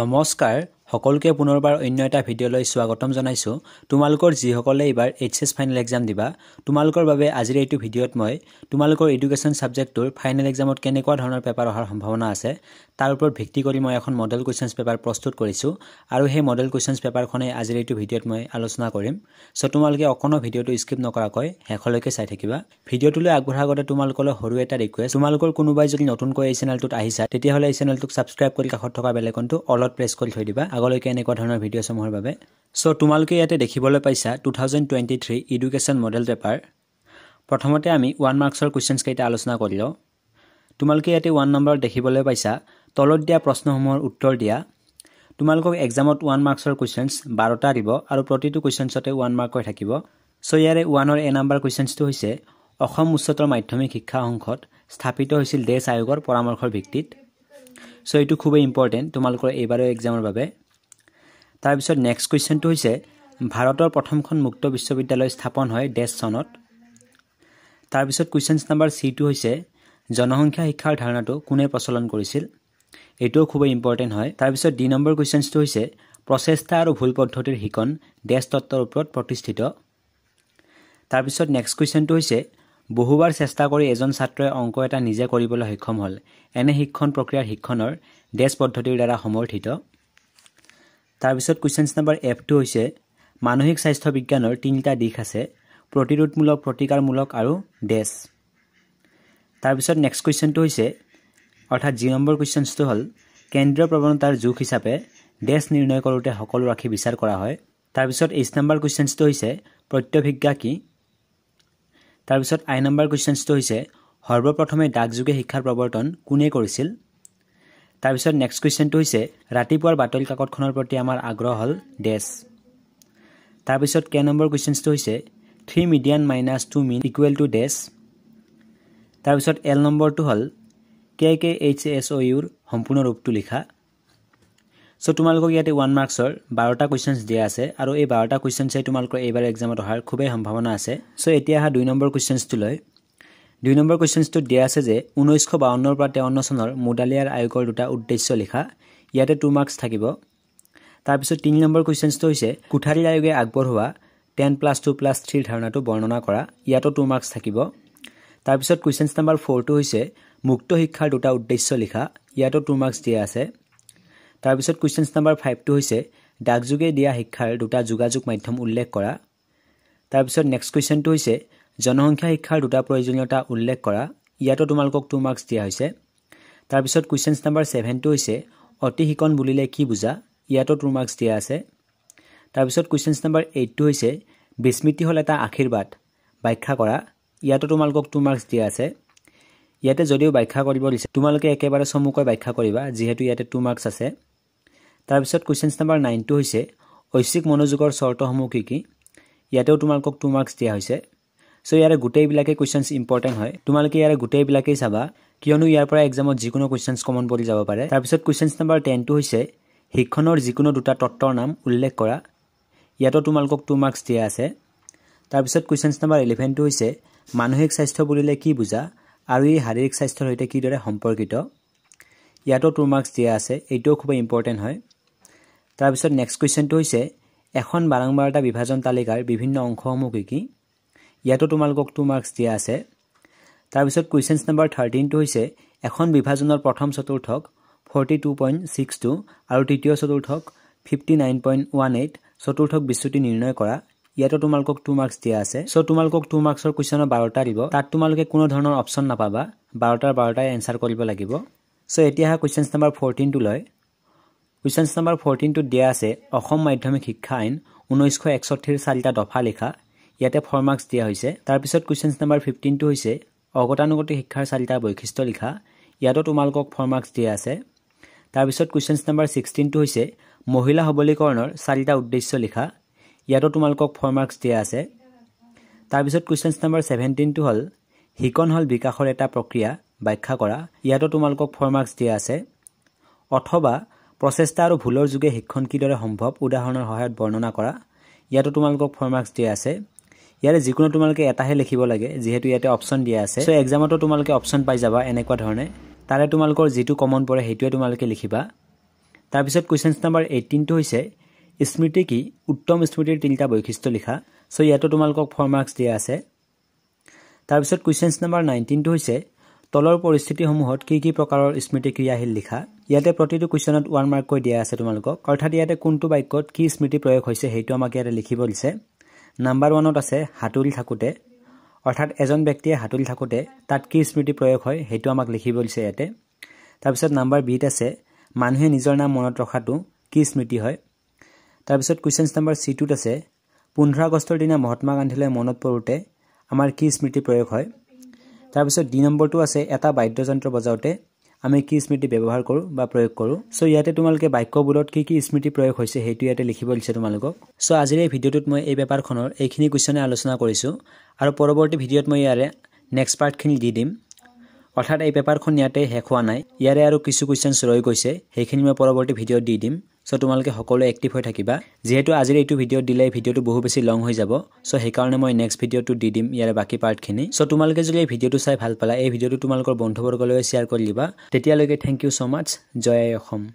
নমস্কাৰ সকলোকে পুনৰবাৰ অন্য এটা ভিডিঅ'লৈ স্বাগতম জনাইছোঁ তোমালোকৰ যিসকলে এইবাৰ এইচ এছ ফাইনেল এক্সাম দিবা তোমালোকৰ বাবে আজিৰ এইটো ভিডিঅ'ত মই তোমালোকৰ এডুকেশ্যন ছাবজেক্টটোৰ ফাইনেল এক্সামত কেনেকুৱা ধৰণৰ পেপাৰ অহাৰ সম্ভাৱনা আছে তাৰ ওপৰত ভিত্তি কৰি মই এখন মডেল কুৱেশ্যনছ পেপাৰ প্ৰস্তুত কৰিছোঁ আৰু সেই মডেল কুৱেশ্যনছ পেপাৰখনেই আজিৰ এইটো ভিডিঅ'ত মই আলোচনা কৰিম চ' তোমালোকে অকণো ভিডিঅ'টো স্কিপ নকৰাকৈ শেষলৈকে চাই থাকিবা ভিডিঅ'টোলৈ আগবঢ়াৰ আগতে তোমালোকলৈ সৰু এটা ৰিকুৱেষ্ট তোমালোকৰ কোনোবাই যদি নতুনকৈ এই চেনেলটোত আহিছা তেতিয়াহ'লে এই চেনেলটোক ছাবস্ক্ৰাইব কৰি কাষত থকা বেলেকনটো অলপ প্ৰেছ কৰি থৈ দিবা আগলৈকে এনেকুৱা ধৰণৰ ভিডিঅ'সমূহৰ বাবে চ' তোমালোকে ইয়াতে দেখিবলৈ পাইছা two thousand twenty three education model paper প্ৰথমতে আমি ওৱান মাৰ্কছৰ কুৱেশ্যনছকেইটা আলোচনা কৰি লওঁ তোমালোকে ইয়াতে ওৱান নম্বৰত দেখিবলৈ পাইছা তলত দিয়া প্ৰশ্নসমূহৰ উত্তৰ দিয়া তোমালোকক এক্সামত ওৱান মাৰ্কছৰ কুৱেশ্যনছ বাৰটা দিব আৰু প্ৰতিটো কুৱেশ্যনছতে ওৱান মাৰ্কৰ থাকিব চ' ইয়াৰে ওৱানৰ এ নাম্বাৰ কুৱেশ্যনছটো হৈছে অসম উচ্চতৰ মাধ্যমিক শিক্ষা সংসদ স্থাপিত হৈছিল দেশ আয়োগৰ পৰামৰ্শৰ ভিত্তিত চ' এইটো খুবেই ইম্পৰ্টেণ্ট তোমালোকৰ এইবাৰৰ এক্সামৰ বাবে তাৰপিছত নেক্সট কুৱেশ্যনটো হৈছে ভাৰতৰ প্ৰথমখন মুক্ত বিশ্ববিদ্যালয় স্থাপন হয় ডেছ চনত তাৰপিছত কুৱেশ্যনছ নাম্বাৰ চিটো হৈছে জনসংখ্যা শিক্ষাৰ ধাৰণাটো কোনে প্ৰচলন কৰিছিল এইটোও খুবেই ইম্পৰ্টেণ্ট হয় তাৰপিছত ডি নম্বৰ কুৱেশ্যনছটো হৈছে প্ৰচেষ্টা আৰু ভুল পদ্ধতিৰ শিকন ডেছ তত্বৰ ওপৰত প্ৰতিষ্ঠিত তাৰপিছত নেক্সট কুৱেশ্যনটো হৈছে বহুবাৰ চেষ্টা কৰি এজন ছাত্ৰই অংক এটা নিজে কৰিবলৈ সক্ষম হ'ল এনে শিক্ষণ প্ৰক্ৰিয়াৰ শিক্ষণৰ ডেছ পদ্ধতিৰ দ্বাৰা সমৰ্থিত তাৰপিছত কুৱেশ্যনছ নম্বৰ এফটো হৈছে মানসিক স্বাস্থ্য বিজ্ঞানৰ তিনিটা দিশ আছে প্ৰতিৰোধমূলক প্ৰতিকাৰমূলক আৰু ডেছ তাৰপিছত নেক্সট কুৱেশ্যনটো হৈছে অৰ্থাৎ যি নম্বৰ কুৱেশ্যনছটো হ'ল কেন্দ্ৰীয় প্ৰৱণতাৰ যোগ হিচাপে ডেছ নিৰ্ণয় কৰোঁতে সকলো ৰাখি বিচাৰ কৰা হয় তাৰপিছত এইচ নম্বৰ কুৱেশ্যনছটো হৈছে প্ৰত্যভিজ্ঞা কি তাৰপিছত আই নম্বৰ কুৱেশ্যনছটো হৈছে সৰ্বপ্ৰথমে ডাক ডাকযোগে শিক্ষাৰ প্ৰৱৰ্তন কোনে কৰিছিল তাৰপিছত নেক্সট কুৱেশ্যনটো হৈছে ৰাতিপুৱাৰ বাতৰি কাকতখনৰ প্ৰতি আমাৰ আগ্ৰহ হ'ল ডেছ তাৰপিছত কে নম্বৰ কুৱেশ্যনছটো হৈছে three median minus two mean equal to dash তাৰপিছত এল নম্বৰটো হ'ল কে কে এইচ এছ অ' ইউৰ সম্পূৰ্ণ ৰূপটো লিখা চ' তোমালোকক ইয়াতে ওৱান মাৰ্কছৰ বাৰটা কুৱেশ্যনছ দিয়া আছে আৰু এই বাৰটা কুৱেশ্যনছে তোমালোকৰ এইবাৰ এক্সামত অহাৰ খুবেই সম্ভাৱনা আছে চ' এতিয়া অহা দুই নম্বৰ কুৱেশ্যনছটো লয় দুই নম্বৰ কুৱেশ্যনটোত দিয়া আছে যে ঊনৈছশ বাৱন্নৰ পৰা তেৱন্ন চনৰ মুদালিয়াৰ আয়োগৰ দুটা উদ্দেশ্য লিখা ইয়াতে টু মাৰ্কছ থাকিব তাৰপিছত তিনি নম্বৰ কুৱেশ্যনটো হৈছে কোঠাৰীৰ আয়োগে আগবঢ়োৱা টেন প্লাছ টু প্লাছ থ্ৰীৰ ধাৰণাটো বৰ্ণনা কৰা ইয়াতো টু মাৰ্কছ থাকিব তাৰপিছত কুৱেশ্যনছ নম্বৰ ফ'ৰটো হৈছে মুক্ত শিক্ষাৰ দুটা উদ্দেশ্য লিখা ইয়াতো টু মাৰ্কছ দিয়া আছে তাৰপিছত কুৱেশ্যনছ নম্বৰ ফাইভটো হৈছে ডাক যোগে দিয়া শিক্ষাৰ দুটা যোগাযোগ মাধ্যম উল্লেখ কৰা তাৰপিছত নেক্সট কুৱেশ্যনটো হৈছে জনসংখ্যা শিক্ষাৰ দুটা প্ৰয়োজনীয়তা উল্লেখ কৰা ইয়াতো তোমালোকক টু মাৰ্কছ দিয়া হৈছে তাৰপিছত কুৱেশ্যনছ নাম্বাৰ ছেভেনটো হৈছে অতি শিকণ বুলিলে কি বুজা ইয়াতো টু মাৰ্কছ দিয়া আছে তাৰপিছত কুৱেশ্যনছ নাম্বাৰ এইটটো হৈছে বিস্মৃতি হ'ল এটা আশীৰ্বাদ ব্যাখ্যা কৰা ইয়াতো তোমালোকক টু মাৰ্কছ দিয়া আছে ইয়াতে যদিও ব্যাখ্যা কৰিব দিছে তোমালোকে একেবাৰে চমুকৈ ব্যাখ্যা কৰিবা যিহেতু ইয়াতে টু মাৰ্কছ আছে তাৰপিছত কুৱেশ্যনছ নাম্বাৰ নাইনটো হৈছে ঐশ্বিক মনোযোগৰ চৰ্তসমূহ কি কি ইয়াতেও তোমালোকক টু মাৰ্কছ দিয়া হৈছে চ' ইয়াৰে গোটেইবিলাকেই কুৱেশ্যনছ ইম্পৰ্টেণ্ট হয় তোমালোকে ইয়াৰে গোটেইবিলাকেই চাবা কিয়নো ইয়াৰ পৰা এক্সামত যিকোনো কুৱেশ্যনছ কমন পৰি যাব পাৰে তাৰপিছত কুৱেশ্যনছ নাম্বাৰ টেনটো হৈছে শিক্ষণৰ যিকোনো দুটা তত্বৰ নাম উল্লেখ কৰা ইয়াতো তোমালোকক টু মাৰ্কছ দিয়া আছে তাৰপিছত কুৱেশ্যনছ নাম্বাৰ ইলেভেনটো হৈছে মানসিক স্বাস্থ্য বুলিলে কি বুজা আৰু ই শাৰীৰিক স্বাস্থ্যৰ সৈতে কিদৰে সম্পৰ্কিত ইয়াতো টু মাৰ্কছ দিয়া আছে এইটোও খুবেই ইম্পৰ্টেণ্ট হয় তাৰপিছত নেক্সট কুৱেশ্যনটো হৈছে এখন বাৰম্বাৰতা বিভাজন তালিকাৰ বিভিন্ন অংশসমূহ কি কি ইয়াতো তোমালোকক টু মাৰ্কছ দিয়া আছে তাৰপিছত কুৱেশ্যনছ নম্বৰ থাৰ্টিনটো হৈছে এখন বিভাজনৰ প্ৰথম চতুৰ্থক forty two point six two আৰু তৃতীয় চতুৰ্থক fifty nine point one eight চতুৰ্থক বিশ্ৰুতি নিৰ্ণয় কৰা ইয়াতো তোমালোকক টু মাৰ্কছ দিয়া আছে চ' তোমালোকক টু মাৰ্কছৰ কুৱেশ্যনৰ বাৰটা দিব তাত তোমালোকে কোনো ধৰণৰ অপশ্যন নাপাবা বাৰটাৰ বাৰটাই এনচাৰ কৰিব লাগিব চ' এতিয়া আহা কুৱেশ্যনছ নম্বৰ ফৰ্টিনটো লয় কুৱেশ্যনছ নম্বৰ ফৰ্টিনটোত দিয়া আছে অসম মাধ্যমিক শিক্ষা আইন ঊনৈছশ একষষ্ঠিৰ চাৰিটা দফা লিখা ইয়াতে ফৰ মাৰ্কছ দিয়া হৈছে তাৰপিছত কুৱেশ্যনছ নাম্বাৰ ফিফটিনটো হৈছে অগতানুগতিক শিক্ষাৰ চাৰিটা বৈশিষ্ট্য লিখা ইয়াতো তোমালোকক ফৰ মাৰ্কছ দিয়া আছে তাৰপিছত কুৱেশ্যনছ নাম্বাৰ ছিক্সটিনটো হৈছে মহিলা সবলীকৰণৰ চাৰিটা উদ্দেশ্য লিখা ইয়াতো তোমালোকক ফৰ মাৰ্কছ দিয়া আছে তাৰপিছত কুৱেশ্যনছ নাম্বাৰ ছেভেণ্টিনটো হ'ল শিকন হ'ল বিকাশৰ এটা প্ৰক্ৰিয়া ব্যাখ্যা কৰা ইয়াতো তোমালোকক ফৰ মাৰ্কছ দিয়া আছে অথবা প্ৰচেষ্টা আৰু ভুলৰ যোগে শিক্ষণ কিদৰে সম্ভৱ উদাহৰণৰ সহায়ত বৰ্ণনা কৰা ইয়াতো তোমালোকক ফৰ মাৰ্কছ দিয়া আছে ইয়াৰে যিকোনো তোমালোকে এটাহে লিখিব লাগে যিহেতু ইয়াতে অপশ্যন দিয়া আছে চ' এক্সামতো তোমালোকে অপশ্যন পাই যাবা এনেকুৱা ধৰণে তাৰে তোমালোকৰ যিটো কমন পৰে সেইটোৱে তোমালোকে লিখিবা তাৰপিছত কুৱেশ্যনছ নাম্বাৰ এইটিনটো হৈছে স্মৃতি কি উত্তম স্মৃতিৰ তিনিটা বৈশিষ্ট্য লিখা চ' ইয়াতো তোমালোকক ফৰ মাৰ্কছ দিয়া আছে তাৰপিছত কুৱেশ্যনছ নাম্বাৰ নাইনটিনটো হৈছে তলৰ পৰিস্থিতিসমূহত কি কি প্ৰকাৰৰ স্মৃতি ক্ৰিয়াশীল লিখা ইয়াতে প্ৰতিটো কুৱেশ্যনত ওৱান মাৰ্ককৈ দিয়া আছে তোমালোকক অৰ্থাৎ ইয়াতে কোনটো বাক্যত কি স্মৃতি প্ৰয়োগ হৈছে সেইটো আমাক ইয়াতে লিখিব দিছে নাম্বাৰ ওৱানত আছে সাঁতুৰি থাকোঁতে অৰ্থাৎ এজন ব্যক্তিয়ে সাঁতুৰি থাকোঁতে তাত কি স্মৃতি প্ৰয়োগ হয় সেইটো আমাক লিখিব দিছে ইয়াতে তাৰপিছত নাম্বাৰ বিত আছে মানুহে নিজৰ নাম মনত ৰখাটো কি স্মৃতি হয় তাৰপিছত কুৱেশ্যনছ নাম্বাৰ চিটোত আছে পোন্ধৰ আগষ্টৰ দিনা মহাত্মা গান্ধীলৈ মনত পৰোঁতে আমাৰ কি স্মৃতি প্ৰয়োগ হয় তাৰপিছত ডি নম্বৰটো আছে এটা বাদ্যযন্ত্ৰ বজাওঁতে আমি কি স্মৃতি ব্যৱহাৰ কৰোঁ বা প্ৰয়োগ কৰোঁ চ' ইয়াতে তোমালোকে বাক্যবোৰত কি কি স্মৃতি প্ৰয়োগ হৈছে সেইটো ইয়াতে লিখিব দিছে তোমালোকক চ' আজিৰ এই ভিডিঅ'টোত মই এই পেপাৰখনৰ এইখিনি কুৱেশ্যনে আলোচনা কৰিছোঁ আৰু পৰৱৰ্তী ভিডিঅ'ত মই ইয়াৰে নেক্সট পাৰ্টখিনি দি দিম অৰ্থাৎ এই পেপাৰখন ইয়াতে শেষ হোৱা নাই ইয়াৰে আৰু কিছু কুৱেশ্যনছ ৰৈ গৈছে সেইখিনি মই পৰৱৰ্তী ভিডিঅ'ত দি দিম চ' তোমালোকে সকলোৱে এক্টিভ হৈ থাকিবা যিহেতু আজিৰ এইটো ভিডিঅ' দিলে ভিডিঅ'টো বহু বেছি লং হৈ যাব চ' সেইকাৰণে মই নেক্সট ভিডিঅ'টো দি দিম ইয়াৰে বাকী পাৰ্টখিনি চ' তোমালোকে যদি এই ভিডিঅ'টো চাই ভাল পালা এই ভিডিঅ'টো তোমালোকৰ বন্ধুবৰ্গলৈ শ্বেয়াৰ কৰি দিবা তেতিয়ালৈকে থেংক ইউ ছ' মাছ জয় অসম